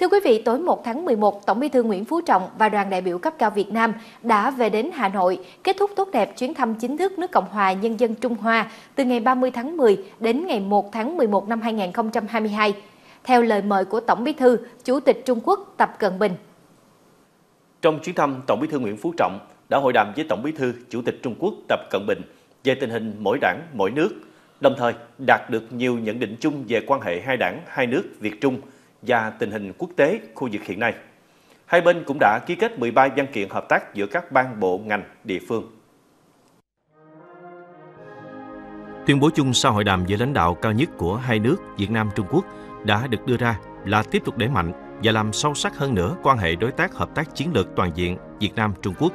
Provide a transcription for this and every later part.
Thưa quý vị, tối 1 tháng 11, Tổng Bí thư Nguyễn Phú Trọng và đoàn đại biểu cấp cao Việt Nam đã về đến Hà Nội, kết thúc tốt đẹp chuyến thăm chính thức nước Cộng hòa Nhân dân Trung Hoa từ ngày 30 tháng 10 đến ngày 1 tháng 11 năm 2022, theo lời mời của Tổng Bí thư, Chủ tịch Trung Quốc Tập Cận Bình. Trong chuyến thăm, Tổng Bí thư Nguyễn Phú Trọng đã hội đàm với Tổng Bí thư, Chủ tịch Trung Quốc Tập Cận Bình về tình hình mỗi đảng, mỗi nước, đồng thời đạt được nhiều nhận định chung về quan hệ hai đảng, hai nước Việt Trung – và tình hình quốc tế khu vực hiện nay. Hai bên cũng đã ký kết 13 văn kiện hợp tác giữa các ban bộ ngành địa phương. Tuyên bố chung sau hội đàm giữa lãnh đạo cao nhất của hai nước Việt Nam Trung Quốc đã được đưa ra là tiếp tục đẩy mạnh và làm sâu sắc hơn nữa quan hệ đối tác hợp tác chiến lược toàn diện Việt Nam Trung Quốc.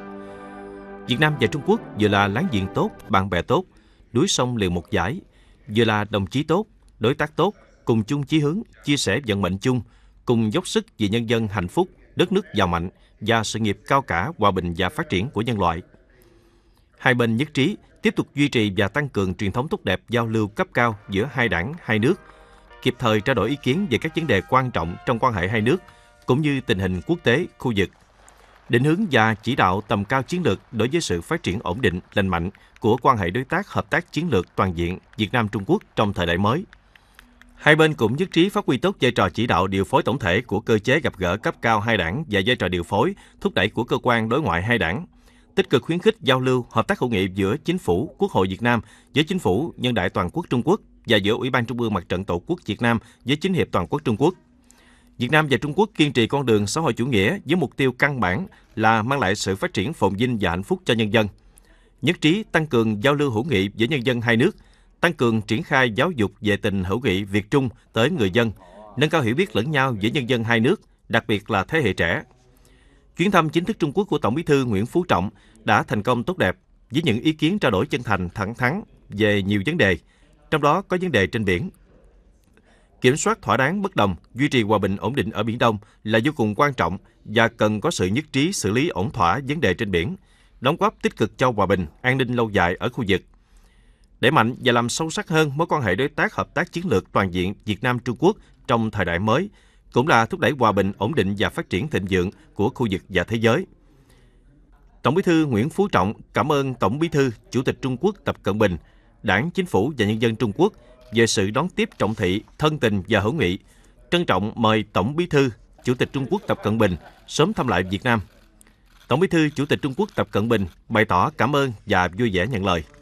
Việt Nam và Trung Quốc vừa là láng giềng tốt, bạn bè tốt, núi sông liền một giải, vừa là đồng chí tốt, đối tác tốt – cùng chung chí hướng, chia sẻ vận mệnh chung, cùng dốc sức vì nhân dân hạnh phúc, đất nước giàu mạnh và sự nghiệp cao cả, hòa bình và phát triển của nhân loại. Hai bên nhất trí tiếp tục duy trì và tăng cường truyền thống tốt đẹp giao lưu cấp cao giữa hai đảng, hai nước, kịp thời trao đổi ý kiến về các vấn đề quan trọng trong quan hệ hai nước, cũng như tình hình quốc tế, khu vực. Định hướng và chỉ đạo tầm cao chiến lược đối với sự phát triển ổn định, lành mạnh của quan hệ đối tác hợp tác chiến lược toàn diện Việt Nam Trung Quốc trong thời đại mới – Hai bên cũng nhất trí phát huy tốt vai trò chỉ đạo điều phối tổng thể của cơ chế gặp gỡ cấp cao hai đảng và vai trò điều phối, thúc đẩy của cơ quan đối ngoại hai đảng, tích cực khuyến khích giao lưu, hợp tác hữu nghị giữa chính phủ, Quốc hội Việt Nam với chính phủ nhân đại toàn quốc Trung Quốc và giữa Ủy ban Trung ương Mặt trận Tổ quốc Việt Nam với chính hiệp toàn quốc Trung Quốc. Việt Nam và Trung Quốc kiên trì con đường xã hội chủ nghĩa với mục tiêu căn bản là mang lại sự phát triển phồn vinh và hạnh phúc cho nhân dân. Nhất trí tăng cường giao lưu hữu nghị giữa nhân dân hai nước – tăng cường triển khai giáo dục về tình hữu nghị Việt Trung tới người dân, nâng cao hiểu biết lẫn nhau giữa nhân dân hai nước, đặc biệt là thế hệ trẻ. Chuyến thăm chính thức Trung Quốc của Tổng Bí thư Nguyễn Phú Trọng đã thành công tốt đẹp với những ý kiến trao đổi chân thành thẳng thắn về nhiều vấn đề, trong đó có vấn đề trên biển. Kiểm soát thỏa đáng bất đồng, duy trì hòa bình ổn định ở Biển Đông là vô cùng quan trọng và cần có sự nhất trí xử lý ổn thỏa vấn đề trên biển, đóng góp tích cực cho hòa bình, an ninh lâu dài ở khu vực để mạnh và làm sâu sắc hơn mối quan hệ đối tác hợp tác chiến lược toàn diện Việt Nam Trung Quốc trong thời đại mới, cũng là thúc đẩy hòa bình, ổn định và phát triển thịnh vượng của khu vực và thế giới. Tổng Bí thư Nguyễn Phú Trọng cảm ơn Tổng Bí thư, Chủ tịch Trung Quốc Tập Cận Bình, Đảng, Chính phủ và nhân dân Trung Quốc về sự đón tiếp trọng thị, thân tình và hữu nghị. Trân trọng mời Tổng Bí thư, Chủ tịch Trung Quốc Tập Cận Bình sớm thăm lại Việt Nam. Tổng Bí thư Chủ tịch Trung Quốc Tập Cận Bình bày tỏ cảm ơn và vui vẻ nhận lời.